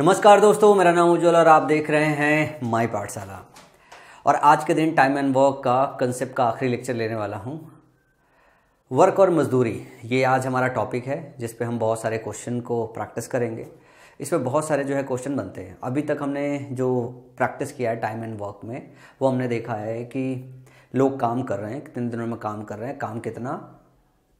नमस्कार दोस्तों मेरा नाम उज्ज्वल और आप देख रहे हैं माई पाठशाला और आज के दिन टाइम एंड वर्क का कंसेप्ट का आखिरी लेक्चर लेने वाला हूँ वर्क और मजदूरी ये आज हमारा टॉपिक है जिस पे हम बहुत सारे क्वेश्चन को प्रैक्टिस करेंगे इसमें बहुत सारे जो है क्वेश्चन बनते हैं अभी तक हमने जो प्रैक्टिस किया है टाइम एंड वर्क में वो हमने देखा है कि लोग काम कर रहे हैं कितने दिनों में काम कर रहे हैं काम कितना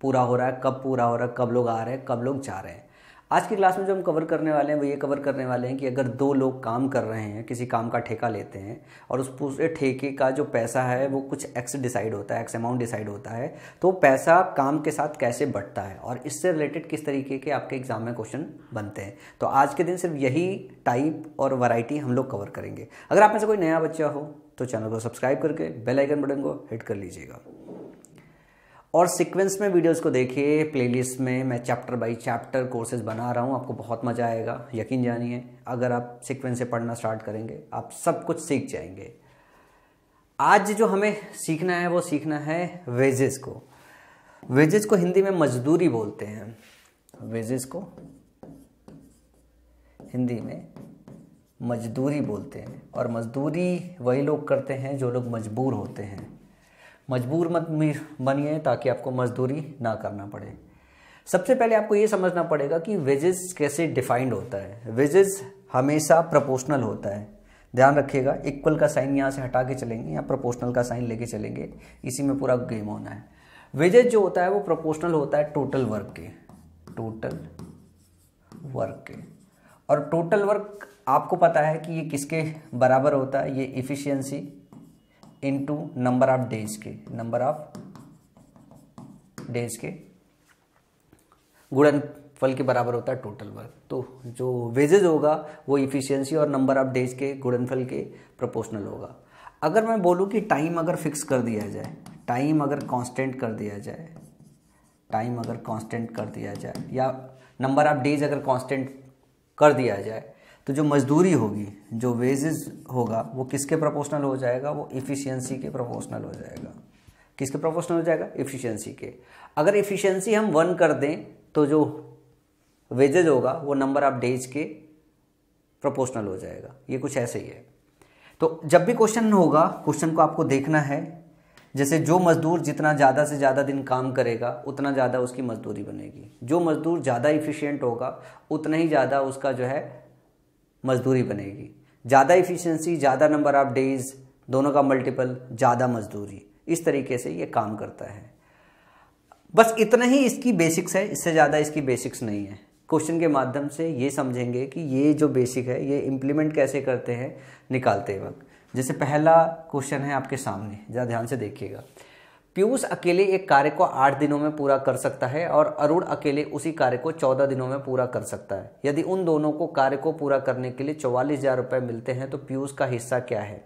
पूरा हो रहा है कब पूरा हो रहा है कब लोग आ रहे हैं कब लोग जा रहे हैं आज की क्लास में जो हम कवर करने वाले हैं वो ये कवर करने वाले हैं कि अगर दो लोग काम कर रहे हैं किसी काम का ठेका लेते हैं और उस पूरे ठेके का जो पैसा है वो कुछ एक्स डिसाइड होता है एक्स अमाउंट डिसाइड होता है तो पैसा काम के साथ कैसे बढ़ता है और इससे रिलेटेड किस तरीके के आपके एग्जाम में क्वेश्चन बनते हैं तो आज के दिन सिर्फ यही टाइप और वराइटी हम लोग कवर करेंगे अगर आप में से कोई नया बच्चा हो तो चैनल को सब्सक्राइब करके बेल आइकन बटन को हिट कर लीजिएगा और सीक्वेंस में वीडियोस को देखिए प्लेलिस्ट में मैं चैप्टर बाय चैप्टर कोर्सेज बना रहा हूँ आपको बहुत मज़ा आएगा यकीन जानिए अगर आप सीक्वेंस से पढ़ना स्टार्ट करेंगे आप सब कुछ सीख जाएंगे आज जो हमें सीखना है वो सीखना है वेजेस को वेजेस को हिंदी में मजदूरी बोलते हैं वेजेस को हिंदी में मजदूरी बोलते हैं और मजदूरी वही लोग करते हैं जो लोग मजबूर होते हैं मजबूर मत बनिए ताकि आपको मजदूरी ना करना पड़े सबसे पहले आपको ये समझना पड़ेगा कि वेजेस कैसे डिफाइंड होता है वेजेस हमेशा प्रोपोर्शनल होता है ध्यान रखिएगा इक्वल का साइन यहाँ से हटा के चलेंगे या प्रोपोर्शनल का साइन लेके चलेंगे इसी में पूरा गेम होना है वेजेस जो होता है वो प्रोपोर्शनल होता है टोटल वर्क के टोटल वर्क के और टोटल वर्क आपको पता है कि ये किसके बराबर होता है ये efficiency into number of days के नंबर ऑफ डेज के गुड़न फल के बराबर होता है टोटल वर्क तो जो वेजेज होगा वो इफिशियंसी और नंबर ऑफ डेज के फल के प्रोपोर्शनल होगा अगर मैं बोलूँ कि टाइम अगर फिक्स कर दिया जाए टाइम अगर कांस्टेंट कर दिया जाए टाइम अगर कांस्टेंट कर दिया जाए या नंबर ऑफ डेज अगर कांस्टेंट कर दिया जाए तो जो मजदूरी होगी जो वेजेस होगा वो किसके प्रोपोर्शनल हो जाएगा वो इफ़िशियंसी के प्रोपोर्शनल हो जाएगा किसके प्रोपोर्शनल हो जाएगा इफ़िशियंसी के अगर इफ़िशियंसी हम वन कर दें तो जो वेजेज होगा वो नंबर ऑफ डेज के प्रोपोर्शनल हो जाएगा ये कुछ ऐसे ही है तो जब भी क्वेश्चन होगा क्वेश्चन को आपको देखना है जैसे जो मजदूर जितना ज़्यादा से ज़्यादा दिन काम करेगा उतना ज़्यादा उसकी मजदूरी बनेगी जो मजदूर ज़्यादा इफ़िशियंट होगा उतना ही ज़्यादा उसका जो है मजदूरी बनेगी ज़्यादा इफ़िशेंसी ज़्यादा नंबर ऑफ डेज दोनों का मल्टीपल ज़्यादा मजदूरी इस तरीके से ये काम करता है बस इतना ही इसकी बेसिक्स है इससे ज़्यादा इसकी बेसिक्स नहीं है क्वेश्चन के माध्यम से ये समझेंगे कि ये जो बेसिक है ये इम्प्लीमेंट कैसे करते हैं निकालते वक्त जैसे पहला क्वेश्चन है आपके सामने ज़रा ध्यान से देखिएगा पीयूष अकेले एक कार्य को आठ दिनों में पूरा कर सकता है और अरुण अकेले उसी कार्य को चौदह दिनों में पूरा कर सकता है यदि उन दोनों को कार्य को पूरा करने के लिए चौवालीस हजार रुपये मिलते हैं तो पीयूष का हिस्सा क्या है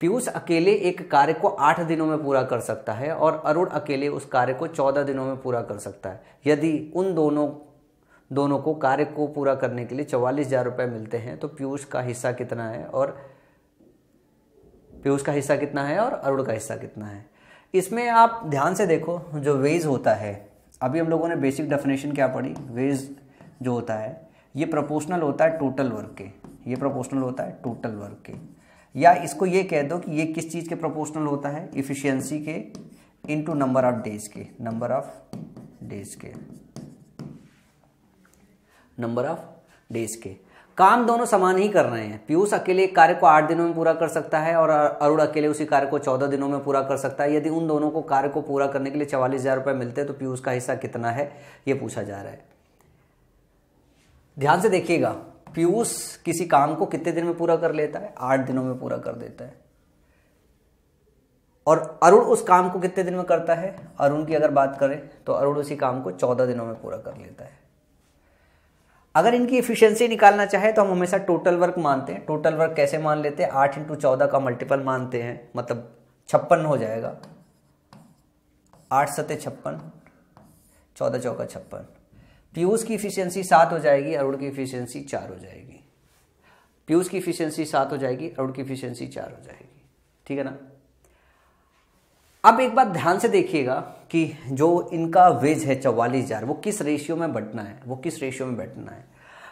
पीयूष अकेले एक कार्य को आठ दिनों में पूरा कर सकता है और अरुण अकेले उस कार्य को चौदह दिनों में पूरा कर सकता है यदि उन दोनों दोनों को कार्य को पूरा करने के लिए चौवालीस हज़ार रुपये मिलते हैं तो पीयूष का हिस्सा कितना है और पीयूष का हिस्सा कितना है और अरुण का हिस्सा कितना है इसमें आप ध्यान से देखो जो वेज होता है अभी हम लोगों ने बेसिक डेफिनेशन क्या पढ़ी वेज जो होता है ये प्रोपोर्शनल होता है टोटल वर्क के ये प्रोपोर्शनल होता है टोटल वर्क के या इसको ये कह दो कि ये किस चीज़ के प्रोपोर्शनल होता है इफ़िशियंसी के इनटू नंबर ऑफ डेज के नंबर ऑफ डेज के नंबर ऑफ डेज के काम दोनों समान ही कर रहे हैं पीयूष अकेले एक कार्य को आठ दिनों में पूरा कर सकता है और अरुण अकेले उसी कार्य को चौदह दिनों में पूरा कर सकता है यदि उन दोनों को कार्य को पूरा करने के लिए चवालीस हज़ार रुपए मिलते हैं तो पीयूष का हिस्सा कितना है ये पूछा जा रहा है ध्यान से देखिएगा पीयूष किसी काम को कितने दिन में पूरा कर लेता है आठ दिनों में पूरा कर देता है और अरुण उस काम को कितने दिन में करता है अरुण की अगर बात करें तो अरुण उसी काम को चौदह दिनों में पूरा कर लेता है अगर इनकी इफिशियंसी निकालना चाहे तो हम हमेशा टोटल वर्क मानते हैं टोटल वर्क कैसे मान लेते हैं आठ इंटू चौदह का मल्टीपल मानते हैं मतलब छप्पन हो जाएगा आठ सत्य छप्पन चौदह चौका छप्पन पीयूष की इफिशियंसी सात हो जाएगी अरुण की इफिशियंसी चार हो जाएगी पीयूष की इफिशियंसी सात हो जाएगी अरुण की इफिशियंसी चार हो जाएगी ठीक है ना अब एक बात ध्यान से देखिएगा कि जो इनका वेज है चवालीस हज़ार वो किस रेशियो में बटना है वो किस रेशियो में बैठना है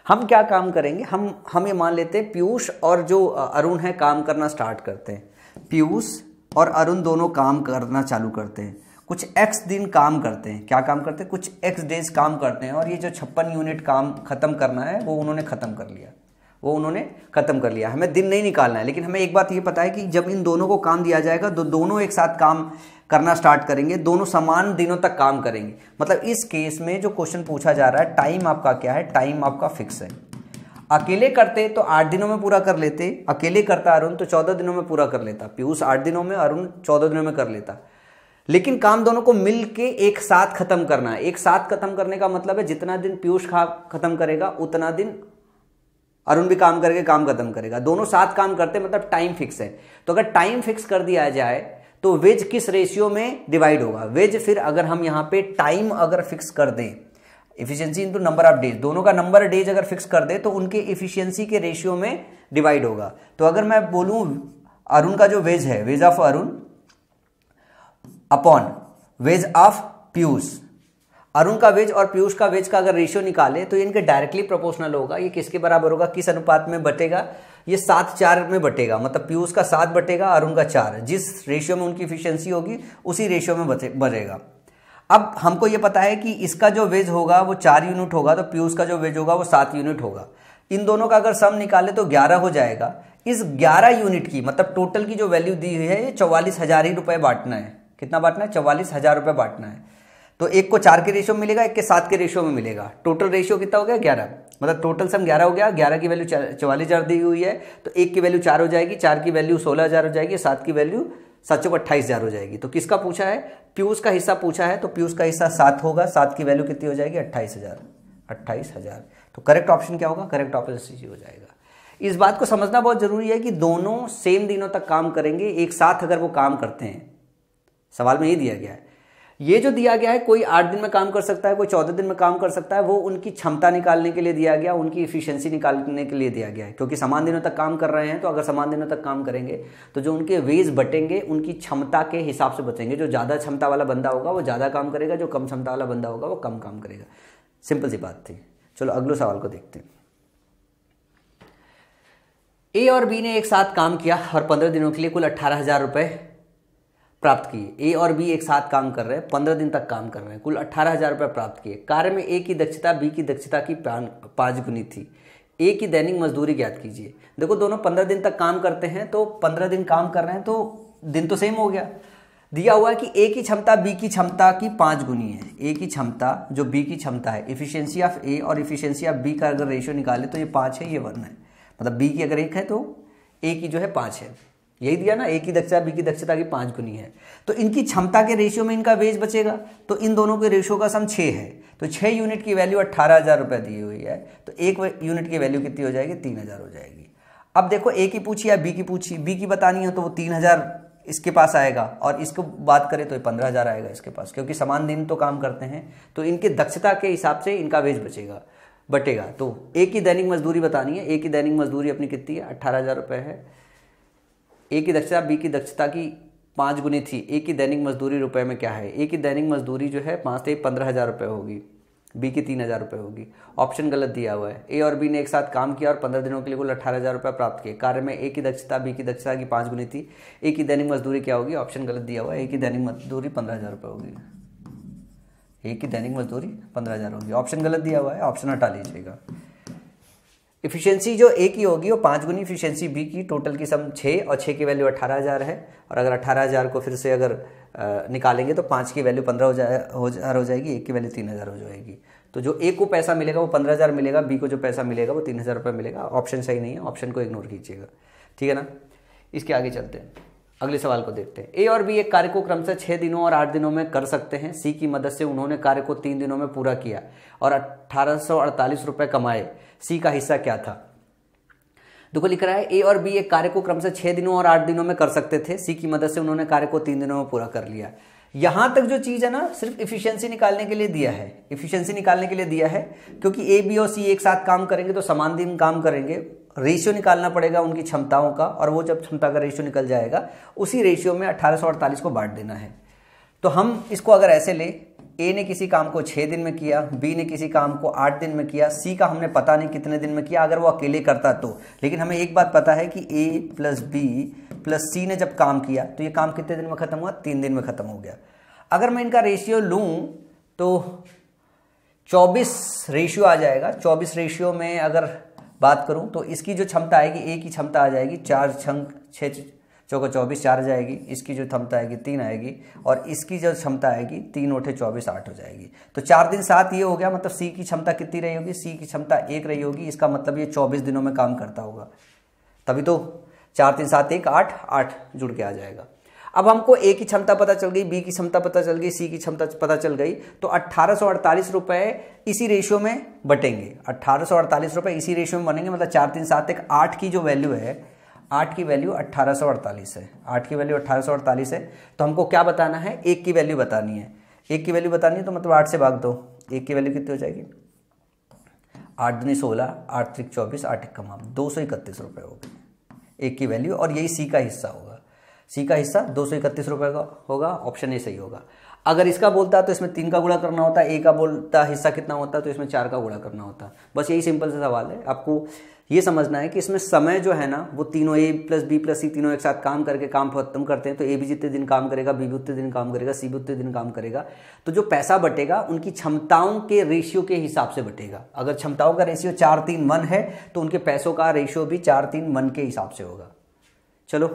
हम क्या काम करेंगे हम हम ये मान लेते हैं पीयूष और जो अरुण है काम करना स्टार्ट करते हैं पीयूष और अरुण दोनों काम करना चालू करते हैं कुछ एक्स दिन काम करते हैं क्या काम करते हैं कुछ एक्स डेज काम करते हैं और ये जो छप्पन यूनिट काम ख़त्म करना है वो उन्होंने ख़त्म कर लिया वो उन्होंने ख़त्म कर लिया हमें दिन नहीं निकालना है लेकिन हमें एक बात ये पता है कि जब इन दोनों को काम दिया जाएगा तो दोनों एक साथ काम करना स्टार्ट करेंगे दोनों समान दिनों तक काम करेंगे मतलब इस केस में जो क्वेश्चन पूछा जा रहा है टाइम आपका क्या है टाइम आपका फिक्स है अकेले करते तो आठ दिनों में पूरा कर लेते अकेले करता अरुण तो चौदह दिनों में पूरा कर लेता पीयूष आठ दिनों में अरुण चौदह दिनों में कर लेता लेकिन काम दोनों को मिल के एक साथ खत्म करना है एक साथ खत्म करने का मतलब है जितना दिन पीयूष खा खत्म करेगा उतना दिन अरुण भी काम करके काम खत्म करेगा दोनों साथ काम करते मतलब टाइम फिक्स है तो अगर टाइम फिक्स कर दिया जाए तो वेज किस रेशियो में डिवाइड होगा वेज फिर अगर हम यहाँ पे टाइम अगर फिक्स कर दें efficiency into number of days दोनों का नंबर डेज अगर फिक्स कर दे तो उनके इफिशियंसी के रेशियो में डिवाइड होगा तो अगर मैं बोलूं अरुण का जो वेज है wage of Arun upon wage of Piyush Arun का वेज और पीयूष का वेज का अगर रेशियो निकाले तो ये इनके डायरेक्टली प्रोपोर्शनल होगा ये किसके बराबर होगा किस अनुपात में बटेगा ये सात चार में बटेगा मतलब पीयूष का सात बटेगा अरुण का चार जिस रेशियो में उनकी इफिशियंसी होगी उसी रेशियो में बढ़ेगा अब हमको ये पता है कि इसका जो वेज होगा वो चार यूनिट होगा तो पीयूष का जो वेज होगा वो सात यूनिट होगा इन दोनों का अगर सम निकाले तो ग्यारह हो जाएगा इस ग्यारह यूनिट की मतलब टोटल की जो वैल्यू दी हुई है ये चौवालीस हज़ार ही रुपये बांटना है कितना बांटना है चौवालीस हज़ार रुपये बांटना है तो एक को चार के रेशियो में मिलेगा एक के सात के रेशियो में मिलेगा टोटल रेशियो कितना हो गया ग्यारह मतलब टोटल सम ग्यारह हो गया ग्यारह की वैल्यू चौवालीस हज़ार दी हुई है तो एक की वैल्यू चार हो जाएगी चार की वैल्यू सोलह हज़ार हो जाएगी सात की वैल्यू सात सौ अट्ठाईस हज़ार हो जाएगी तो किसका पूछा है प्यूस का हिस्सा पूछा है तो प्यूस का हिस्सा सात होगा सात की वैल्यू कितनी हो जाएगी अट्ठाईस हज़ार अट्ठाईस हज़ार तो करेक्ट ऑप्शन क्या होगा करेक्ट ऑप्शन सी हो जाएगा इस बात को समझना बहुत ज़रूरी है कि दोनों सेम दिनों तक काम करेंगे एक साथ अगर वो काम करते हैं सवाल में ये दिया गया है ये जो दिया गया है कोई आठ दिन में काम कर सकता है कोई चौदह दिन में काम कर सकता है वो उनकी क्षमता निकालने के लिए दिया गया उनकी इफिशियंसी निकालने के लिए दिया गया है क्योंकि समान दिनों तक काम कर रहे हैं तो अगर समान दिनों तक काम करेंगे तो जो उनके वेज बटेंगे उनकी क्षमता के हिसाब से बचेंगे जो ज़्यादा क्षमता वाला बंदा होगा वो ज़्यादा काम करेगा जो कम क्षमता वाला बंदा होगा वो कम काम करेगा सिंपल सी बात थी चलो अगले सवाल को देखते हैं ए और बी ने एक साथ काम किया और पंद्रह दिनों के लिए कुल अट्ठारह हज़ार रुपये प्राप्त किए ए और बी एक साथ काम कर रहे हैं पंद्रह दिन तक काम कर रहे हैं कुल अट्ठारह हज़ार रुपये प्राप्त किए कार्य में ए की दक्षता बी की दक्षता की पाँच गुनी थी ए की दैनिक मजदूरी ज्ञात कीजिए देखो दोनों पंद्रह दिन तक काम करते हैं तो पंद्रह दिन काम कर रहे हैं तो दिन तो सेम हो गया दिया हुआ है कि ए की क्षमता बी की क्षमता की पाँच गुनी है ए की क्षमता जो बी की क्षमता है इफिशियंसी ऑफ ए और इफिशियंसी ऑफ बी का अगर रेशियो निकाले तो ये पाँच है ये वन है मतलब बी की अगर एक है तो ए की जो है पाँच है यही दिया ना ए की दक्षता बी की दक्षता की पाँच गुनी है तो इनकी क्षमता के रेशियो में इनका वेज बचेगा तो इन दोनों के रेशियो का सम छः है तो छः यूनिट की वैल्यू अट्ठारह हज़ार रुपये दी हुई है तो एक यूनिट की वैल्यू कितनी हो जाएगी तीन हज़ार हो जाएगी अब देखो ए की पूछी या बी की पूछी बी की बतानी है तो वो तीन हज़ार इसके पास आएगा और इसको बात करें तो पंद्रह हज़ार आएगा इसके पास क्योंकि समान दिन तो काम करते हैं तो इनके दक्षता के हिसाब से इनका वेज बचेगा बटेगा तो ए की दैनिक मजदूरी बतानी है ए की दैनिक मजदूरी अपनी कितनी है अट्ठारह हज़ार रुपये है ए की दक्षता बी की दक्षता की पाँच गुनी थी ए की दैनिक मजदूरी रुपए में क्या है ए की दैनिक मजदूरी जो है पाँच से पंद्रह हज़ार रुपये होगी बी की तीन हज़ार रुपये होगी ऑप्शन गलत दिया हुआ है ए और बी ने एक साथ काम किया और पंद्रह दिनों के लिए कुल अठारह हज़ार रुपये प्राप्त किए कार्य में ए की दक्षता बी की दक्षता की पाँच गुनी थी ए की दैनिक मजदूरी क्या होगी ऑप्शन गलत दिया हुआ है ए की दैनिक मजदूरी पंद्रह हज़ार रुपये होगी ए की दैनिक मजदूरी पंद्रह हज़ार होगी ऑप्शन गलत दिया हुआ है ऑप्शन हटा लीजिएगा इफिशियंसी जो ए की होगी वो पाँच गुनी इफिशियंसी बी की टोटल की सम छः और छः की वैल्यू अट्ठारह हज़ार है और अगर अट्ठारह हज़ार को फिर से अगर निकालेंगे तो पाँच की वैल्यू पंद्रह हो जाए हो हज़ार हो जाएगी एक की वैल्यू तीन हज़ार हो जाएगी तो जो ए को पैसा मिलेगा वो पंद्रह हज़ार मिलेगा बी को जो पैसा मिलेगा वो तीन हज़ार रुपये मिलेगा ऑप्शन सही नहीं है ऑप्शन को इग्नोर कीजिएगा ठीक है ना इसके आगे चलते हैं अगले सवाल को देखते हैं ए और बी एक कार्य को क्रम से छः दिनों और आठ दिनों में कर सकते हैं सी की मदद से उन्होंने कार्य को तीन दिनों में पूरा किया और अट्ठारह सौ अड़तालीस रुपये कमाए सी का हिस्सा क्या था देखो लिख रहा है ए और बी एक कार्य को क्रम से छह दिनों और आठ दिनों में कर सकते थे सी की मदद से उन्होंने कार्य को तीन दिनों में पूरा कर लिया यहां तक जो चीज़ है ना सिर्फ इफिशियंसी निकालने के लिए दिया है इफिशियंसी निकालने के लिए दिया है क्योंकि ए बी और सी एक साथ काम करेंगे तो समान दिन काम करेंगे रेशियो निकालना पड़ेगा उनकी क्षमताओं का और वो जब क्षमता का रेशियो निकल जाएगा उसी रेशियो में अट्ठारह को बांट देना है तो हम इसको अगर ऐसे लें ए ने किसी काम को छः दिन में किया बी ने किसी काम को आठ दिन में किया सी का हमने पता नहीं कितने दिन में किया अगर वो अकेले करता तो लेकिन हमें एक बात पता है कि A plus B plus C ने जब काम किया तो ये काम कितने दिन में ख़त्म हुआ तीन दिन में ख़त्म हो गया अगर मैं इनका रेशियो लूँ तो चौबीस रेशियो आ जाएगा चौबीस रेशियो में अगर बात करूँ तो इसकी जो क्षमता आएगी ए की क्षमता आ जाएगी चार छंक छः चौको चौबीस चार जाएगी इसकी जो क्षमता आएगी तीन आएगी और इसकी जो क्षमता आएगी तीन उठे चौबीस आठ हो जाएगी तो चार दिन सात ये हो गया मतलब सी की क्षमता कितनी रही होगी सी की क्षमता एक रही होगी इसका मतलब ये चौबीस दिनों में काम करता होगा तभी तो चार तीन सात एक आठ आठ जुड़ के आ जाएगा अब हमको ए की क्षमता पता चल गई बी की क्षमता पता चल गई सी की क्षमता पता चल गई तो अट्ठारह रुपए इसी रेशियो में बटेंगे अट्ठारह रुपए इसी रेशियो में बनेंगे मतलब चार तीन सात एक आठ की जो वैल्यू है आठ की वैल्यू अट्ठारह सौ अड़तालीस है आठ की वैल्यू अट्ठारह सौ अड़तालीस है तो हमको क्या बताना है एक की वैल्यू बतानी है एक की वैल्यू बतानी है तो मतलब आठ से भाग दो एक की वैल्यू कितनी हो जाएगी आठ दुनी सोलह आठ त्रिक चौबीस आठ एक माप दो सौ इकतीस रुपये हो गए एक की वैल्यू और यही सी का हिस्सा होगा सी का हिस्सा दो सौ इकतीस रुपये का होगा ऑप्शन ए सही होगा अगर इसका बोलता तो इसमें तीन का गुणा करना होता ए का बोलता हिस्सा कितना होता तो इसमें चार का गुणा करना होता बस यही सिंपल सा सवाल है आपको ये समझना है कि इसमें समय जो है ना वो तीनों A plus B plus C तीनों एक साथ काम करके काम खत्म करते हैं तो ए भी जितने दिन काम करेगा बी भी उतने दिन काम करेगा सी भी उतने दिन काम करेगा तो जो पैसा बटेगा उनकी क्षमताओं के रेशियो के हिसाब से बटेगा अगर क्षमताओं का रेशियो चार तीन वन है तो उनके पैसों का रेशियो भी चार तीन वन के हिसाब से होगा चलो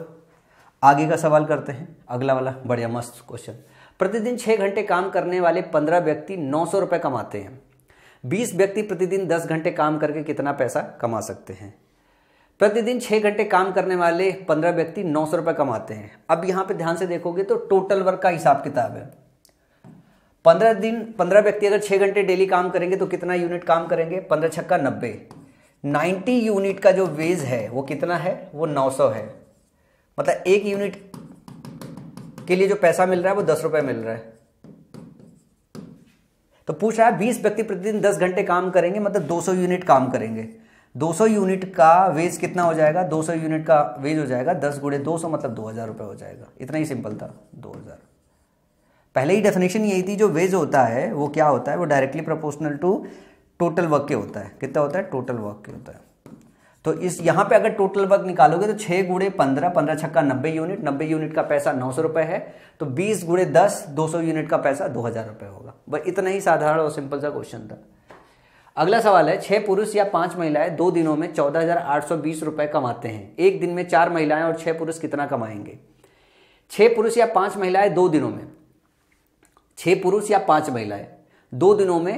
आगे का सवाल करते हैं अगला वाला बढ़िया मस्त क्वेश्चन प्रतिदिन छः घंटे काम करने वाले पंद्रह व्यक्ति नौ सौ रुपये कमाते हैं बीस व्यक्ति प्रतिदिन दस घंटे काम करके कितना पैसा कमा सकते हैं प्रतिदिन छः घंटे काम करने वाले पंद्रह व्यक्ति नौ सौ रुपये कमाते हैं अब यहाँ पे ध्यान से देखोगे तो टोटल वर्क का हिसाब किताब है पंद्रह दिन पंद्रह व्यक्ति अगर छः घंटे डेली काम करेंगे तो कितना यूनिट काम करेंगे पंद्रह छक्का नब्बे नाइन्टी यूनिट का जो वेज है वो कितना है वो नौ सौ है मतलब एक यूनिट के लिए जो पैसा मिल रहा है वो दस मिल रहा है तो पूछ रहा है बीस व्यक्ति प्रतिदिन दस घंटे काम करेंगे मतलब दो सौ यूनिट काम करेंगे दो सौ यूनिट का वेज कितना हो जाएगा दो सौ यूनिट का वेज हो जाएगा दस गुड़े दो सौ मतलब दो हज़ार रुपये हो जाएगा इतना ही सिंपल था दो हज़ार पहले ही डेफिनेशन यही थी जो वेज होता है वो क्या होता है वो directly proportional to total work के होता है कितना होता है टोटल वर्क के होता है तो इस यहां पे अगर टोटल वर्क निकालोगे तो छह गुड़े पंद्रह पंद्रह छक्का नब्बे यूनिट नब्बे यूनिट का पैसा नौ सौ रुपए है तो बीस गुड़े दस दो सौ यूनिट का पैसा दो हज़ार रुपए होगा बस इतना ही साधारण और सिंपल सा क्वेश्चन था अगला सवाल है छह पुरुष या पांच महिलाएं दो दिनों में चौदह हज़ार आठ सौ बीस रुपए कमाते हैं एक दिन में चार महिलाएं और छह पुरुष कितना कमाएंगे छह पुरुष या पांच महिलाएं दो दिनों में छह पुरुष या पांच महिलाएं दो दिनों में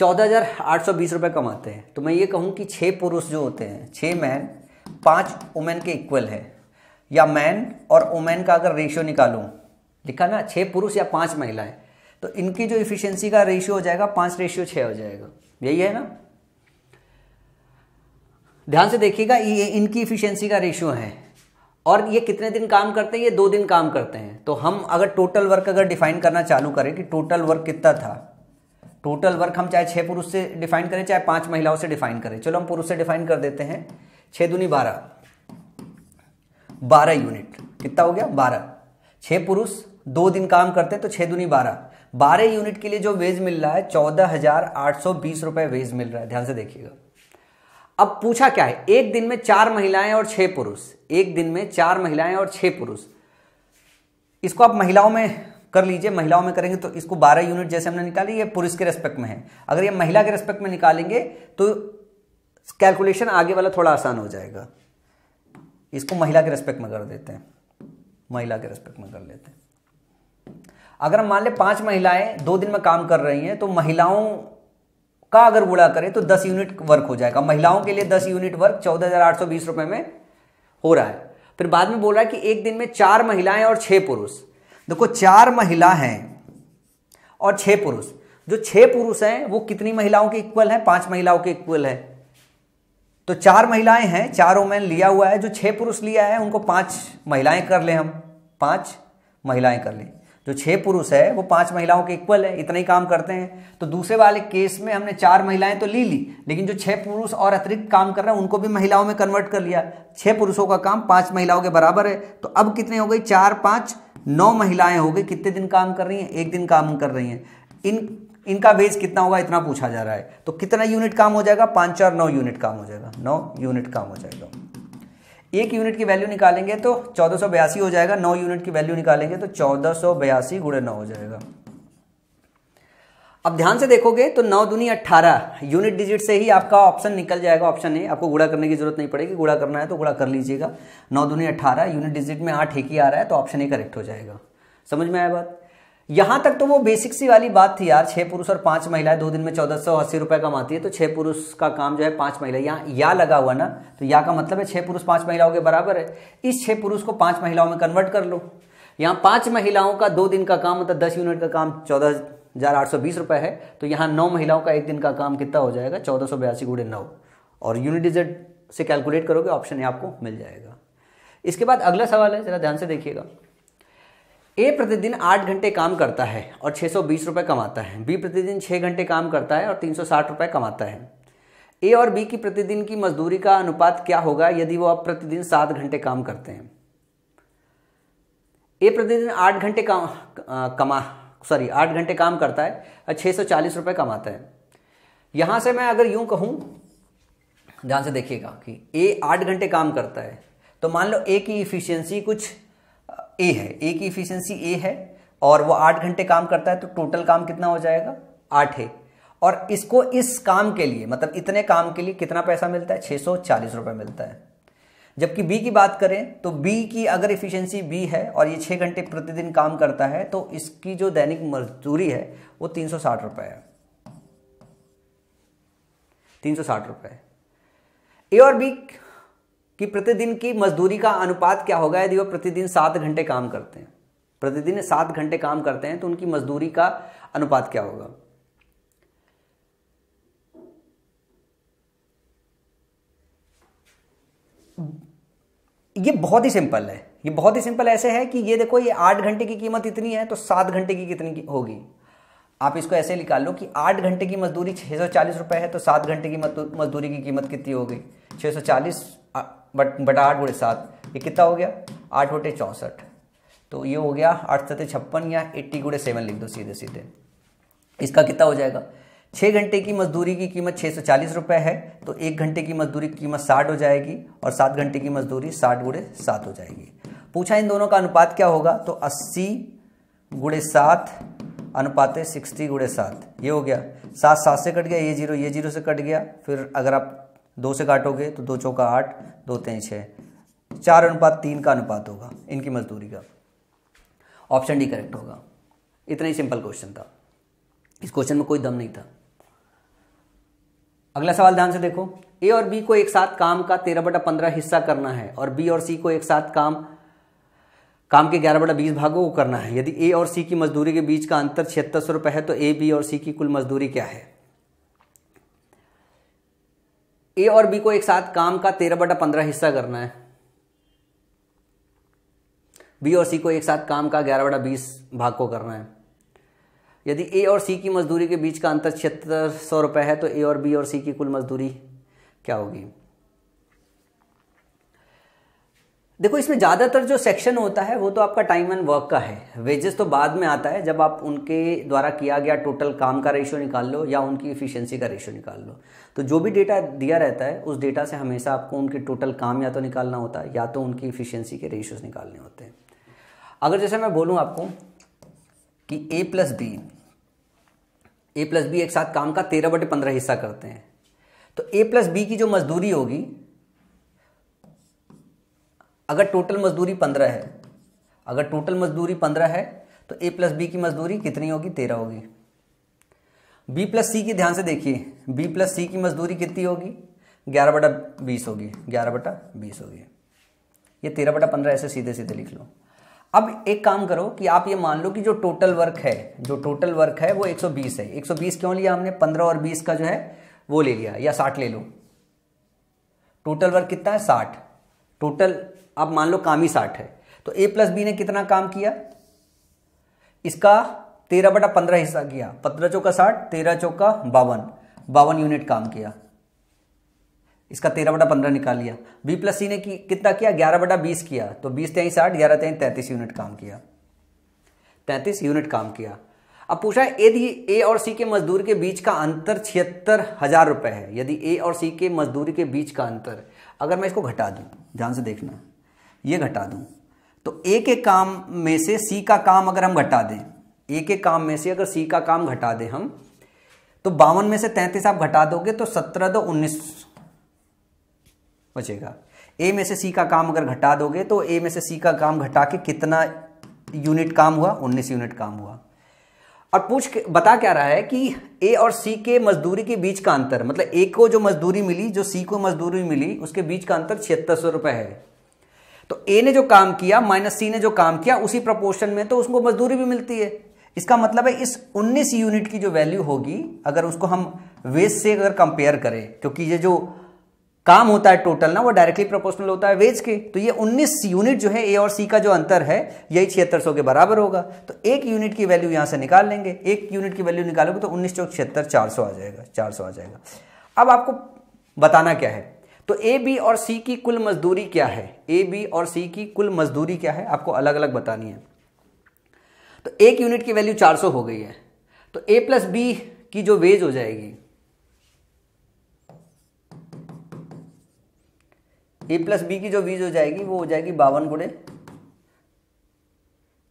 चौदह हज़ार आठ सौ बीस रुपये कमाते हैं तो मैं ये कहूँ कि छः पुरुष जो होते हैं छः मैन पाँच वुमेन के इक्वल है या मैन और वुमेन का अगर रेशियो निकालूँ लिखा ना छः पुरुष या पाँच महिलाएं तो इनकी जो इफिशियंसी का रेशियो हो जाएगा पाँच रेशियो छः हो जाएगा यही है ना ध्यान से देखिएगा ये इनकी इफिशियंसी का रेशियो है और ये कितने दिन काम करते हैं ये दो दिन काम करते हैं तो हम अगर टोटल वर्क अगर डिफाइन करना चालू करें कि टोटल वर्क कितना था टोटल वर्क हम चाहे छः पुरुष से डिफाइन करें चाहे पांच महिलाओं से डिफाइन करें चलो हम पुरुष से डिफाइन कर देते हैं छः दूनी बारह बारह यूनिट कितना हो गया बारह छः पुरुष दो दिन काम करते हैं तो छः दूनी बारह बारह यूनिट के लिए जो वेज मिल रहा है चौदह हजार आठ सौ बीस रुपये वेज मिल रहा है ध्यान से देखिएगा अब पूछा क्या है एक दिन में चार महिलाएं और छः पुरुष एक दिन में चार महिलाएं और छः पुरुष इसको आप महिलाओं में कर लीजिए महिलाओं में करेंगे तो इसको 12 यूनिट जैसे हमने निकाली ये पुरुष के रेस्पेक्ट में है अगर ये महिला के रेस्पेक्ट में निकालेंगे तो कैलकुलेशन आगे वाला थोड़ा आसान हो जाएगा इसको महिला के रेस्पेक्ट में कर देते हैं महिला के रेस्पेक्ट में कर लेते हैं अगर मान लें पांच महिलाएं दो दिन में काम कर रही हैं तो महिलाओं का अगर बुरा करें तो दस यूनिट वर्क हो जाएगा महिलाओं के लिए दस यूनिट वर्क चौदह हज़ार आठ सौ बीस रुपए में हो रहा है फिर बाद में बोल रहा है कि एक दिन में चार महिलाएं और छह पुरुष देखो चार महिला हैं और छह पुरुष जो छह पुरुष हैं वो कितनी महिलाओं के इक्वल हैं पांच महिलाओं के इक्वल है तो चार महिलाएं हैं चारों में लिया हुआ है जो छह पुरुष लिया है उनको पांच महिलाएं कर ले हम पांच महिलाएं कर लें जो छह पुरुष है वो पांच महिलाओं के इक्वल है इतना ही काम करते हैं तो दूसरे वाले केस में हमने चार महिलाएं तो ली ली लेकिन जो छह पुरुष और अतिरिक्त काम कर रहे हैं उनको भी महिलाओं में कन्वर्ट कर लिया छह पुरुषों का काम पांच महिलाओं के बराबर है तो अब कितने हो गई चार पांच नौ महिलाएं हो गई कितने दिन काम कर रही हैं एक दिन काम कर रही हैं इन इनका वेज कितना होगा इतना पूछा जा रहा है तो कितना यूनिट काम हो जाएगा पाँच चार नौ यूनिट काम हो जाएगा नौ यूनिट काम हो जाएगा एक यूनिट की वैल्यू निकालेंगे तो चौदह हो जाएगा नौ यूनिट की वैल्यू निकालेंगे तो चौदह सौ बयासी गुड़े नौ हो जाएगा अब ध्यान से देखोगे तो नौ दुनी अट्ठारह यूनिट डिजिट से ही आपका ऑप्शन निकल जाएगा ऑप्शन ए आपको गुड़ा करने की जरूरत नहीं पड़ेगी गुड़ा करना है तो गुड़ा कर लीजिएगा नौ दुनी अट्ठारह यूनिट डिजिट में आठ एक ही आ रहा है तो ऑप्शन ए करेक्ट हो जाएगा समझ में आया बात यहाँ तक तो वो बेसिक सी वाली बात थी यार छह पुरुष और पांच महिलाएं दो दिन में चौदह सौ अस्सी रुपये कमाती है तो छह पुरुष का काम जो है पांच महिला यहाँ या लगा हुआ ना तो या का मतलब है छह पुरुष पांच महिलाओं के बराबर है इस छह पुरुष को पांच महिलाओं में कन्वर्ट कर लो यहाँ पांच महिलाओं का दो दिन का काम मतलब दस यूनिट का काम चौदह हजार आठ सौ बीस रुपये है तो यहाँ नौ महिलाओं का एक दिन का काम कितना हो जाएगा चौदह सौ बयासी गुड़े नौ और यूनिट डिजिट से कैलकुलेट करोगे ऑप्शन ये आपको मिल जाएगा इसके बाद अगला सवाल है ज़रा ध्यान से देखिएगा ए प्रतिदिन आठ घंटे काम करता है और छः सौ बीस रुपये कमाता है बी प्रतिदिन छः घंटे काम करता है और तीन सौ साठ रुपये कमाता है ए और बी की प्रतिदिन की मजदूरी का अनुपात क्या होगा यदि वो आप प्रतिदिन सात घंटे काम करते हैं ए प्रतिदिन आठ घंटे काम कमा सॉरी आठ घंटे काम करता है छः सौ चालीस रुपये कमाता है यहाँ से मैं अगर यूँ कहूँ ध्यान से देखिएगा कि ए आठ घंटे काम करता है तो मान लो ए की इफ़िशियंसी कुछ ए है ए की इफ़िशियंसी ए है और वो आठ घंटे काम करता है तो टोटल काम कितना हो जाएगा आठ है और इसको इस काम के लिए मतलब इतने काम के लिए कितना पैसा मिलता है छः सौ चालीस रुपये मिलता है जबकि बी की बात करें तो बी की अगर इफिशियंसी बी है और ये छः घंटे प्रतिदिन काम करता है तो इसकी जो दैनिक मजदूरी है वो तीन सौ साठ रुपये है तीन सौ साठ रुपये ए और बी की प्रतिदिन की मजदूरी का अनुपात क्या होगा यदि वो प्रतिदिन सात घंटे काम करते हैं प्रतिदिन सात घंटे काम करते हैं तो उनकी मजदूरी का अनुपात क्या होगा ये बहुत ही सिंपल है ये बहुत ही सिंपल ऐसे है कि ये देखो ये आठ घंटे की कीमत इतनी है तो सात घंटे की कितनी होगी आप इसको ऐसे निकाल लो कि आठ घंटे की मजदूरी छः सौ चालीस रुपये है तो सात घंटे की मजदूरी की कीमत कितनी हो गई छः सौ चालीस बट बटा आठ बुढ़े सात ये कितना हो गया आठ बटे चौंसठ तो ये हो गया आठ सतह छप्पन या एट्टी गुड़े सेवन लिख दो सीधे सीधे इसका कितना हो जाएगा छः घंटे की मजदूरी की कीमत छः सौ चालीस रुपये है तो एक घंटे की मजदूरी की कीमत साठ हो जाएगी और सात घंटे की मजदूरी साठ गुड़े सात हो जाएगी पूछा इन दोनों का अनुपात क्या होगा तो अस्सी गुड़े सात अनुपात है सिक्सटी गुड़े सात ये हो गया सात सात से कट गया ये जीरो ये जीरो से कट गया फिर अगर आप दो से काटोगे तो दो चौका आठ दो तेई छः चार अनुपात तीन का अनुपात होगा इनकी मजदूरी का ऑप्शन डी करेक्ट होगा इतना ही सिंपल क्वेश्चन था इस क्वेश्चन में कोई दम नहीं था अगला सवाल ध्यान से देखो ए और बी को एक साथ काम का तेरह बटा पंद्रह हिस्सा करना है और बी और सी को एक साथ काम काम के ग्यारह बटा बीस भागों को करना है यदि ए और सी की मजदूरी के बीच का अंतर छिहत्तर सौ रुपये है तो ए बी और सी की कुल मजदूरी क्या है ए और बी को एक साथ काम का तेरह बटा पंद्रह हिस्सा करना है बी और सी को एक साथ काम का ग्यारह बटा बीस भाग को करना है यदि ए और सी की मजदूरी के बीच का अंतर छिहत्तर सौ रुपए है तो ए और बी और सी की कुल मजदूरी क्या होगी देखो इसमें ज़्यादातर जो सेक्शन होता है वो तो आपका टाइम एंड वर्क का है वेजेस तो बाद में आता है जब आप उनके द्वारा किया गया टोटल काम का रेशियो निकाल लो या उनकी इफिशियंसी का रेशियो निकाल लो तो जो भी डेटा दिया रहता है उस डेटा से हमेशा आपको उनके टोटल काम या तो निकालना होता है या तो उनकी इफिशियंसी के रेशियोज निकालने होते हैं अगर जैसे मैं बोलूँ आपको कि A plus B A plus B एक साथ काम का तेरह बटे पंद्रह हिस्सा करते हैं तो ए प्लस बी की जो मजदूरी होगी अगर टोटल मजदूरी पंद्रह है अगर टोटल मजदूरी पंद्रह है तो ए प्लस बी की मजदूरी कितनी होगी तेरह होगी बी प्लस सी की ध्यान से देखिए बी प्लस सी की मजदूरी कितनी होगी ग्यारह बटा बीस होगी ग्यारह बटा बीस होगी ये तेरह बटा पंद्रह ऐसे सीधे सीधे लिख लो अब एक काम करो कि आप ये मान लो कि जो टोटल वर्क है जो टोटल वर्क है वो 120 है 120 क्यों लिया हमने 15 और 20 का जो है वो ले लिया या 60 ले लो टोटल वर्क कितना है 60 टोटल आप मान लो काम ही 60 है तो ए प्लस बी ने कितना काम किया इसका तेरह बटा पंद्रह हिस्सा किया पंद्रह चौका साठ तेरह चौका बावन बावन यूनिट काम किया इसका तेरह बटा पंद्रह निकाल लिया बी प्लस सी ने कि, कितना किया ग्यारह बटा बीस किया तो बीस तेईस आठ ग्यारह तेईस तैंतीस यूनिट काम किया तैंतीस यूनिट काम किया अब पूछा है यदि ए और सी के मजदूर के बीच का अंतर छिहत्तर हजार रुपये है यदि ए और सी के मजदूरी के बीच का अंतर अगर मैं इसको घटा दूँ ध्यान से देखना ये घटा दूं तो ए के काम में से सी का काम अगर हम घटा दें ए के काम में से अगर सी का काम घटा दें हम तो बावन में से तैंतीस आप घटा दोगे तो सत्रह दो उन्नीस बचेगा ए में से सी का काम अगर घटा दोगे तो ए में से सी का काम घटा के कितना यूनिट काम हुआ उन्नीस यूनिट काम हुआ और पूछ के बता क्या रहा है कि ए और सी के मजदूरी के बीच का अंतर मतलब ए को जो मजदूरी मिली जो सी को मजदूरी मिली उसके बीच का अंतर छिहत्तर सौ रुपए है तो ए ने जो काम किया माइनस सी ने जो काम किया उसी प्रपोर्शन में तो उसको मजदूरी भी मिलती है इसका मतलब है इस 19 यूनिट की जो वैल्यू होगी अगर उसको हम वेस्ट से अगर कंपेयर करें क्योंकि ये जो काम होता है टोटल ना वो डायरेक्टली प्रोपोर्शनल होता है वेज के तो ये 19 यूनिट जो है ए और सी का जो अंतर है यही छिहत्तर सौ के बराबर होगा तो एक यूनिट की वैल्यू यहां से निकाल लेंगे एक यूनिट की वैल्यू निकालोगे तो उन्नीस चौक छिहत्तर चार सौ आ जाएगा चार सौ आ जाएगा अब आपको बताना क्या है तो ए बी और सी की कुल मजदूरी क्या है ए बी और सी की कुल मजदूरी क्या है आपको अलग अलग बतानी है तो एक यूनिट की वैल्यू चार सौ हो गई है तो ए प्लस बी की जो वेज हो जाएगी ए प्लस बी की जो बीज हो जाएगी वो हो जाएगी बावन गुड़े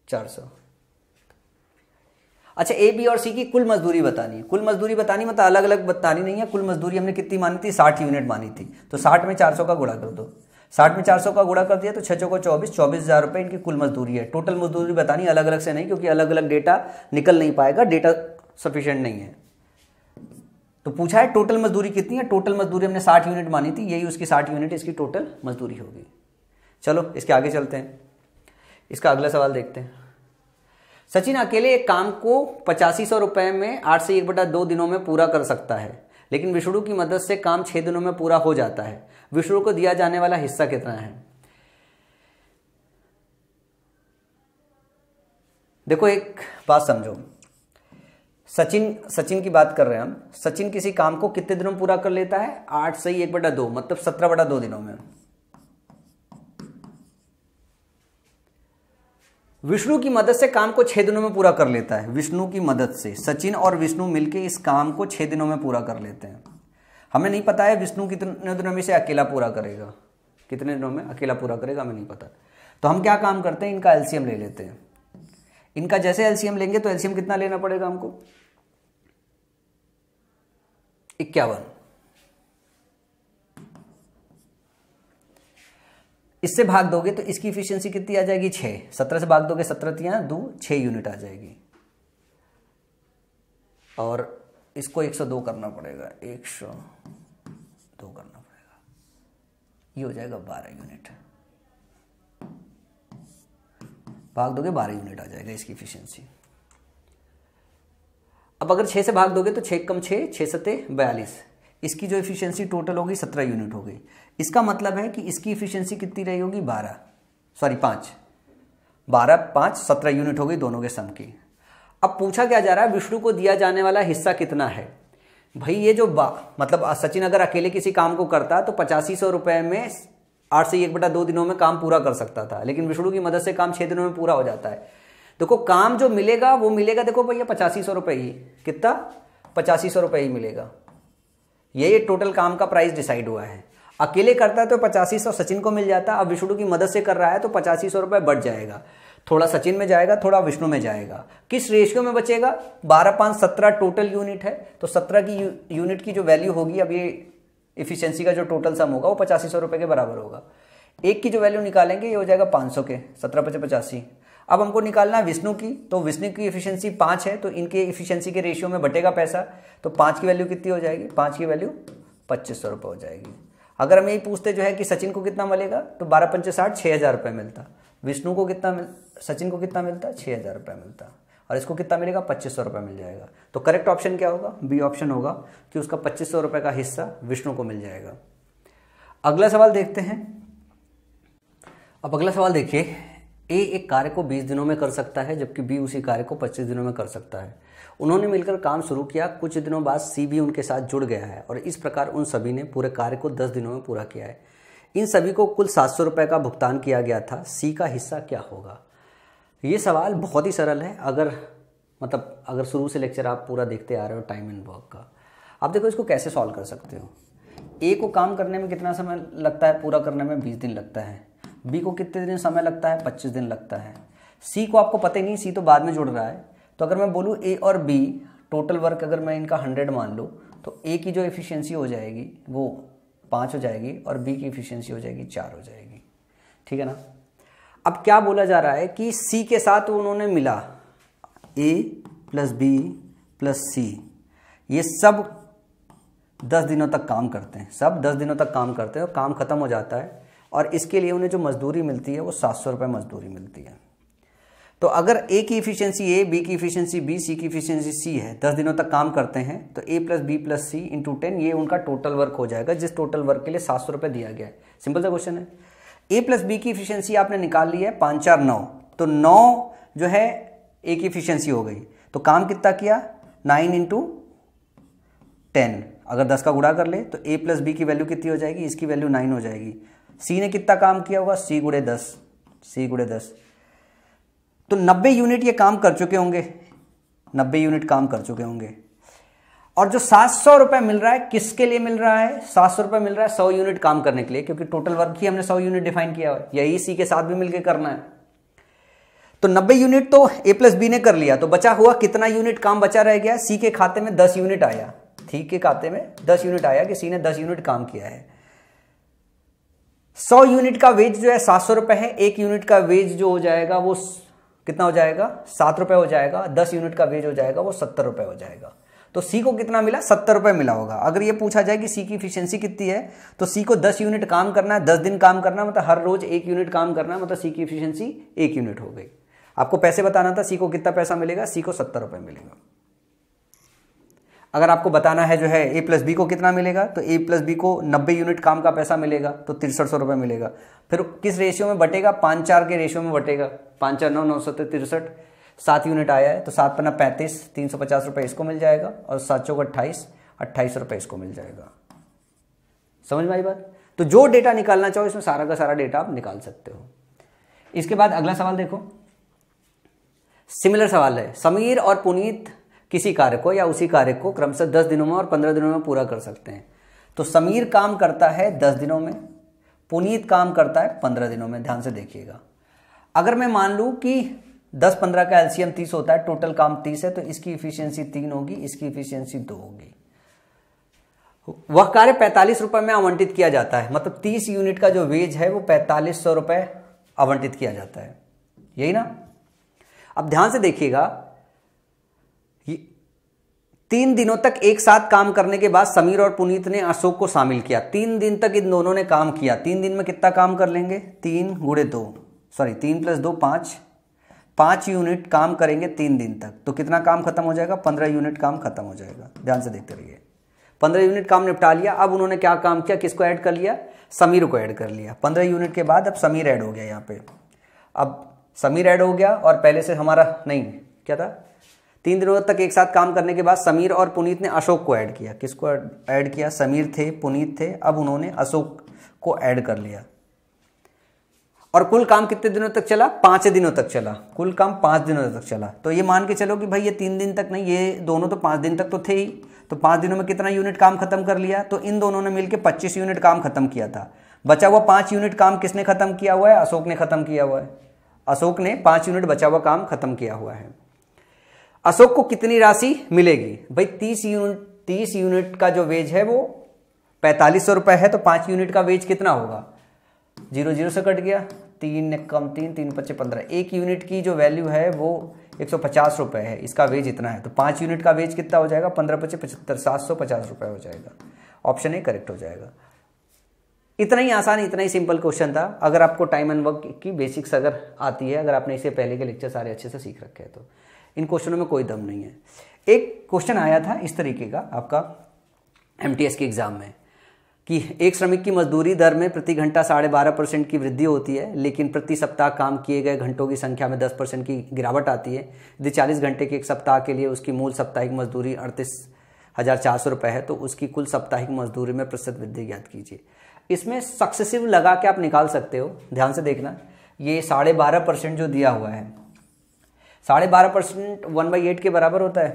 चार सौ अच्छा ए बी और सी की कुल मजदूरी बतानी है कुल मजदूरी बतानी मतलब अलग अलग बतानी नहीं है कुल मजदूरी हमने कितनी मानी थी साठ यूनिट मानी थी तो साठ में चार सौ का गुड़ा कर दो साठ में चार सौ का गुड़ा कर दिया तो छः को चौबीस चौबीस हज़ार रुपये इनकी कुल मजदूरी है टोटल मजदूरी बतानी अलग अलग से नहीं क्योंकि अलग अलग डेटा निकल नहीं पाएगा डेटा सफिशेंट नहीं है तो पूछा है टोटल मजदूरी कितनी है टोटल मजदूरी हमने साठ यूनिट मानी थी यही उसकी साठ यूनिट इसकी टोटल मजदूरी होगी चलो इसके आगे चलते हैं इसका अगला सवाल देखते हैं सचिन अकेले एक काम को पचासी सौ रुपये में आठ से एक बटा दो दिनों में पूरा कर सकता है लेकिन विष्णु की मदद से काम छः दिनों में पूरा हो जाता है विष्णु को दिया जाने वाला हिस्सा कितना है देखो एक बात समझो सचिन सचिन की बात कर रहे हैं हम सचिन किसी काम को कितने दिनों में पूरा कर लेता है आठ से ही एक बटा दो मतलब सत्रह बटा दो दिनों में विष्णु की मदद से काम को छह दिनों में पूरा कर लेता है विष्णु की मदद से सचिन और विष्णु मिलकर इस काम को छह दिनों में पूरा कर लेते हैं हमें नहीं पता है विष्णु कितने दिनों में इसे अकेला पूरा करेगा कितने दिनों में अकेला पूरा करेगा हमें नहीं पता तो हम क्या काम करते हैं इनका एलसीएम ले लेते हैं इनका जैसे एलसीएम लेंगे तो एलसीएम कितना लेना पड़ेगा हमको इक्यावन इससे भाग दोगे तो इसकी इफिशियंसी कितनी आ जाएगी छह सत्रह से भाग दोगे सत्रह तिया दो छह यूनिट आ जाएगी और इसको एक सौ दो करना पड़ेगा एक सौ दो करना पड़ेगा ये हो जाएगा बारह यूनिट भाग दोगे बारह यूनिट आ जाएगा इसकी इफिशियंसी अब अगर छः से भाग दोगे तो छः कम छः छः सत्ते बयालीस इसकी जो इफिशियंसी टोटल होगी सत्रह यूनिट होगी इसका मतलब है कि इसकी इफिशियंसी कितनी रही होगी बारह सॉरी पाँच बारह पाँच सत्रह यूनिट हो गई दोनों के सम की अब पूछा क्या जा रहा है विष्णु को दिया जाने वाला हिस्सा कितना है भाई ये जो बा मतलब सचिन अगर अकेले किसी काम को करता तो पचासी सौ रुपये में आठ से एक बटा दो दिनों में काम पूरा कर सकता था लेकिन विष्णु की मदद से काम छः दिनों में पूरा हो जाता है देखो काम जो मिलेगा वो मिलेगा देखो भैया पचासी सौ रुपये ही कितना पचासी सौ रुपये ही मिलेगा यही टोटल काम का प्राइस डिसाइड हुआ है अकेले करता है तो पचासी सौ सचिन को मिल जाता है अब विष्णु की मदद से कर रहा है तो पचासी सौ रुपये बढ़ जाएगा थोड़ा सचिन में जाएगा थोड़ा विष्णु में जाएगा किस रेशियो में बचेगा बारह पाँच सत्रह टोटल यूनिट है तो सत्रह की यूनिट की जो वैल्यू होगी अब ये इफिशियंसी का जो टोटल सम होगा वो पचासी सौ रुपये के बराबर होगा एक की जो वैल्यू निकालेंगे ये हो जाएगा पाँच सौ के सत्रह पचास पचासी अब हमको निकालना विष्णु की तो विष्णु की इफिशियंसी पाँच है तो इनके इफिशियंसी के रेशियो में बटेगा पैसा तो पाँच की वैल्यू कितनी हो जाएगी पाँच की वैल्यू पच्चीस सौ हो जाएगी अगर हम यही पूछते जो है कि सचिन को कितना मिलेगा तो बारह पंचे साठ छः हज़ार रुपये मिलता विष्णु को कितना मिल सचिन को कितना मिलता छः हज़ार रुपये मिलता और इसको कितना मिलेगा पच्चीस सौ रुपये मिल जाएगा तो करेक्ट ऑप्शन क्या होगा बी ऑप्शन होगा कि उसका पच्चीस सौ रुपये का हिस्सा विष्णु को मिल जाएगा अगला सवाल देखते हैं अब अगला सवाल देखिए ए एक कार्य को 20 दिनों में कर सकता है जबकि बी उसी कार्य को 25 दिनों में कर सकता है उन्होंने मिलकर काम शुरू किया कुछ दिनों बाद सी भी उनके साथ जुड़ गया है और इस प्रकार उन सभी ने पूरे कार्य को 10 दिनों में पूरा किया है इन सभी को कुल सात सौ का भुगतान किया गया था सी का हिस्सा क्या होगा ये सवाल बहुत ही सरल है अगर मतलब अगर शुरू से लेक्चर आप पूरा देखते आ रहे हो टाइम एंड वर्क का आप देखो इसको कैसे सॉल्व कर सकते हो ए को काम करने में कितना समय लगता है पूरा करने में बीस दिन लगता है बी को कितने दिन समय लगता है पच्चीस दिन लगता है सी को आपको पता ही नहीं सी तो बाद में जुड़ रहा है तो अगर मैं बोलूँ ए और बी टोटल वर्क अगर मैं इनका हंड्रेड मान लूँ तो ए की जो एफिशिएंसी हो जाएगी वो पाँच हो जाएगी और बी की एफिशिएंसी हो जाएगी चार हो जाएगी ठीक है ना अब क्या बोला जा रहा है कि सी के साथ उन्होंने मिला A plus B plus C ये सब दस दिनों तक काम करते हैं सब दस दिनों तक काम करते हैं और काम ख़त्म हो जाता है और इसके लिए उन्हें जो मजदूरी मिलती है वो सात सौ रुपये मजदूरी मिलती है तो अगर ए की इफिशियंसी ए बी की इफिशियंसी बी सी की इफिशियंसी सी है दस दिनों तक काम करते हैं तो A plus B plus C into ten ये उनका टोटल वर्क हो जाएगा जिस टोटल वर्क के लिए सात सौ रुपये दिया गया है सिंपल सा क्वेश्चन है ए प्लस बी की इफिशियंसी आपने निकाल ली है पाँच चार नौ तो नौ जो है ए की इफिशियंसी हो गई तो काम कितना किया नाइन इंटू टेन अगर दस का गुड़ा कर ले तो ए प्लस बी की वैल्यू कितनी हो जाएगी इसकी वैल्यू नाइन हो जाएगी सी ने कितना काम किया होगा सी गुड़े दस सी गुड़े दस तो नब्बे यूनिट ये काम कर चुके होंगे नब्बे यूनिट काम कर चुके होंगे और जो सात सौ रुपए मिल रहा है किसके लिए मिल रहा है सात सौ रुपए मिल रहा है सौ यूनिट काम करने के लिए क्योंकि टोटल वर्क ही हमने सौ यूनिट डिफाइन किया है यही सी के साथ भी मिलकर करना है तो नब्बे यूनिट तो ए प्लस बी ने कर लिया तो बचा हुआ कितना यूनिट काम बचा रह गया सी के खाते में दस यूनिट आया ठीक के खाते में दस यूनिट आया कि सी ने दस यूनिट काम किया है सौ यूनिट का वेज जो है सात सौ रुपए है एक यूनिट का वेज जो हो जाएगा वो कितना हो जाएगा सात रुपये हो जाएगा दस यूनिट का वेज हो जाएगा वो सत्तर रुपए हो जाएगा तो सी को कितना मिला सत्तर रुपए मिला होगा अगर ये पूछा जाए कि सी की इफिशियंसी कितनी है तो सी को दस यूनिट काम करना है दस दिन काम करना मतलब हर रोज एक यूनिट काम करना मतलब सी की इफिशियंसी एक यूनिट हो गई आपको पैसे बताना था सी को कितना पैसा मिलेगा सी को सत्तर रुपए मिलेगा अगर आपको बताना है जो है ए प्लस बी को कितना मिलेगा तो ए प्लस बी को नब्बे यूनिट काम का पैसा मिलेगा तो तिरसठ सौ रुपये मिलेगा फिर किस रेशियो में बटेगा पाँच चार के रेशियो में बटेगा पाँच चार नौ नौ सौ तिरसठ सात यूनिट आया है तो सात पन्ना पैंतीस तीन सौ पचास रुपये इसको मिल जाएगा और सात चौक अट्ठाईस अट्ठाईस रुपये इसको मिल जाएगा समझ में आई बात तो जो डेटा निकालना चाहो इसमें सारा का सारा डेटा आप निकाल सकते हो इसके बाद अगला सवाल देखो सिमिलर सवाल है समीर और पुनीत किसी कार्य को या उसी कार्य को क्रमशः दस दिनों में और पंद्रह दिनों में पूरा कर सकते हैं तो समीर काम करता है दस दिनों में पुनीत काम करता है पंद्रह दिनों में ध्यान से देखिएगा अगर मैं मान लूँ कि दस पंद्रह का एलसीएम तीस होता है टोटल काम तीस है तो इसकी इफिशियंसी तीन होगी इसकी इफिशियंसी दो होगी वह कार्य पैंतालीस रुपए में आवंटित किया जाता है मतलब तीस यूनिट का जो वेज है वो पैंतालीस सौ रुपए आवंटित किया जाता है यही ना अब ध्यान से देखिएगा तीन दिनों तक एक साथ काम करने के बाद समीर और पुनीत ने अशोक को शामिल किया तीन दिन तक इन दोनों ने काम किया तीन दिन में कितना काम कर लेंगे तीन गुड़े दो सॉरी तीन प्लस दो पाँच पाँच यूनिट काम करेंगे तीन दिन तक तो कितना काम खत्म हो जाएगा पंद्रह यूनिट काम खत्म हो जाएगा ध्यान से देखते रहिए पंद्रह यूनिट काम निपटा लिया अब उन्होंने क्या काम किया किसको ऐड कर लिया समीर को ऐड कर लिया पंद्रह यूनिट के बाद अब समीर ऐड हो गया यहाँ पे अब समीर ऐड हो गया और पहले से हमारा नहीं क्या था तीन दिनों तक एक साथ काम करने के बाद समीर और पुनीत ने अशोक को ऐड किया किसको ऐड किया समीर थे पुनीत थे अब उन्होंने अशोक को ऐड कर लिया और कुल काम कितने दिनों तक चला पाँच दिनों तक चला कुल काम पाँच दिनों तक चला तो ये मान के चलो कि भाई ये तीन दिन तक नहीं ये दोनों तो पाँच दिन तक तो थे ही तो पाँच दिनों में कितना यूनिट काम खत्म कर लिया तो इन दोनों ने मिलकर पच्चीस यूनिट काम खत्म किया था बचा हुआ पाँच यूनिट काम किसने खत्म किया हुआ है अशोक ने खत्म किया हुआ है अशोक ने पाँच यूनिट बचा हुआ काम खत्म किया हुआ है अशोक को कितनी राशि मिलेगी भाई तीस यूनिट तीस यूनिट का जो वेज है वो पैंतालीस सौ रुपए है तो पांच यूनिट का वेज कितना होगा जीरो जीरो से कट गया तीन कम तीन तीन पच्चीस पंद्रह एक यूनिट की जो वैल्यू है वो एक सौ पचास रुपए है इसका वेज इतना है तो पांच यूनिट का वेज कितना हो जाएगा पंद्रह पच्चीस पचहत्तर सात सौ पचास रुपए हो जाएगा ऑप्शन ए करेक्ट हो जाएगा इतना ही आसान इतना ही सिंपल क्वेश्चन था अगर आपको टाइम एंड वर्क की बेसिक्स अगर आती है अगर आपने इससे पहले के लेक्चर सारे अच्छे से सीख रखे हैं तो इन क्वेश्चनों में कोई दम नहीं है एक क्वेश्चन आया था इस तरीके का आपका एम के एग्ज़ाम में कि एक श्रमिक की मजदूरी दर में प्रति घंटा साढ़े बारह परसेंट की वृद्धि होती है लेकिन प्रति सप्ताह काम किए गए घंटों की संख्या में दस परसेंट की गिरावट आती है यदि चालीस घंटे के एक सप्ताह के लिए उसकी मूल साप्ताहिक मजदूरी अड़तीस हज़ार चार सौ रुपए है तो उसकी कुल साप्ताहिक मजदूरी में प्रतिशत वृद्धि ज्ञात कीजिए इसमें सक्सेसिव लगा के आप निकाल सकते हो ध्यान से देखना ये साढ़े बारह परसेंट जो दिया हुआ है साढ़े बारह परसेंट वन बाई एट के बराबर होता है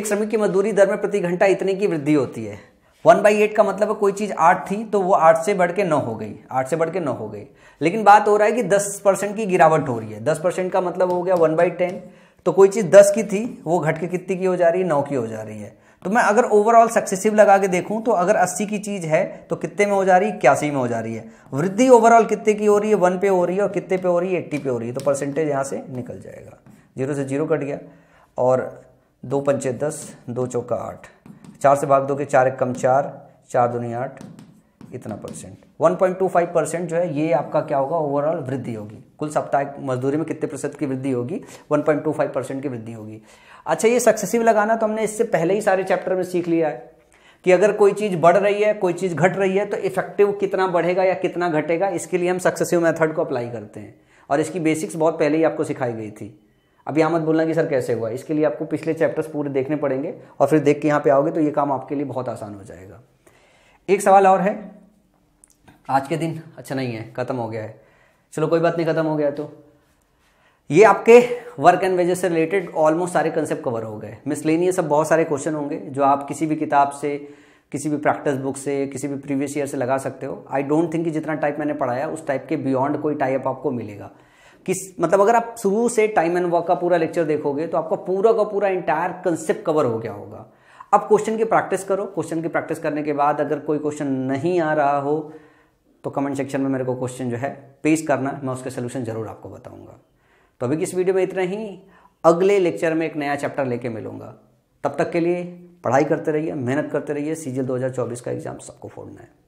एक श्रमिक की मजदूरी दर में प्रति घंटा इतने की वृद्धि होती है वन बाई एट का मतलब है कोई चीज़ आठ थी तो वो आठ से बढ़ के नौ हो गई आठ से बढ़ के नौ हो गई लेकिन बात हो रहा है कि दस परसेंट की गिरावट हो रही है दस परसेंट का मतलब हो गया वन बाई टेन तो कोई चीज़ दस की थी वो घट के कितनी की हो जा रही है नौ की हो जा रही है तो मैं अगर ओवरऑल सक्सेसिव लगा के देखूं तो अगर 80 की चीज़ है तो कितने में हो जा रही है इक्यासी में हो जा रही है वृद्धि ओवरऑल कितने की हो रही है वन पे हो रही है और कितने पे हो रही है एट्टी पे हो रही है तो परसेंटेज यहाँ से निकल जाएगा जीरो से जीरो कट गया और दो पंचे दस दो चौका आठ चार से भाग दो के चार एक कम चार चार दूनी आठ इतना परसेंट 1.25 परसेंट जो है ये आपका क्या होगा ओवरऑल वृद्धि होगी कुल सप्ताह मजदूरी में कितने प्रतिशत की वृद्धि होगी 1.25 परसेंट की वृद्धि होगी अच्छा ये सक्सेसिव लगाना तो हमने इससे पहले ही सारे चैप्टर में सीख लिया है कि अगर कोई चीज़ बढ़ रही है कोई चीज़ घट रही है तो इफेक्टिव कितना बढ़ेगा या कितना घटेगा इसके लिए हम सक्सेसिव मेथड को अप्लाई करते हैं और इसकी बेसिक्स बहुत पहले ही आपको सिखाई गई थी अब यहाँ मत बोलना कि सर कैसे हुआ इसके लिए आपको पिछले चैप्टर्स पूरे देखने पड़ेंगे और फिर देख के यहाँ पे आओगे तो ये काम आपके लिए बहुत आसान हो जाएगा एक सवाल और है आज के दिन अच्छा नहीं है ख़त्म हो गया है चलो कोई बात नहीं ख़त्म हो गया तो ये आपके वर्क एंड वेजेस से रिलेटेड ऑलमोस्ट सारे कंसेप्ट कवर हो गए मिसलेनियस अब बहुत सारे क्वेश्चन होंगे जो आप किसी भी किताब से किसी भी प्रैक्टिस बुक से किसी भी प्रीवियस ईयर से लगा सकते हो आई डोंट थिंक कि जितना टाइप मैंने पढ़ाया उस टाइप के बियॉन्ड कोई टाइप आपको मिलेगा किस मतलब अगर आप शुरू से टाइम एंड वर्क का पूरा लेक्चर देखोगे तो आपका पूरा का पूरा इंटायर कंसेप्ट कवर हो गया होगा अब क्वेश्चन की प्रैक्टिस करो क्वेश्चन की प्रैक्टिस करने के बाद अगर कोई क्वेश्चन नहीं आ रहा हो तो कमेंट सेक्शन में मेरे को क्वेश्चन जो है पेश करना मैं उसके सोल्यूशन जरूर आपको बताऊंगा तो अभी किस इस वीडियो में इतना ही अगले लेक्चर में एक नया चैप्टर लेके मिलूंगा तब तक के लिए पढ़ाई करते रहिए मेहनत करते रहिए सीजल 2024 का एग्ज़ाम सबको फोड़ना है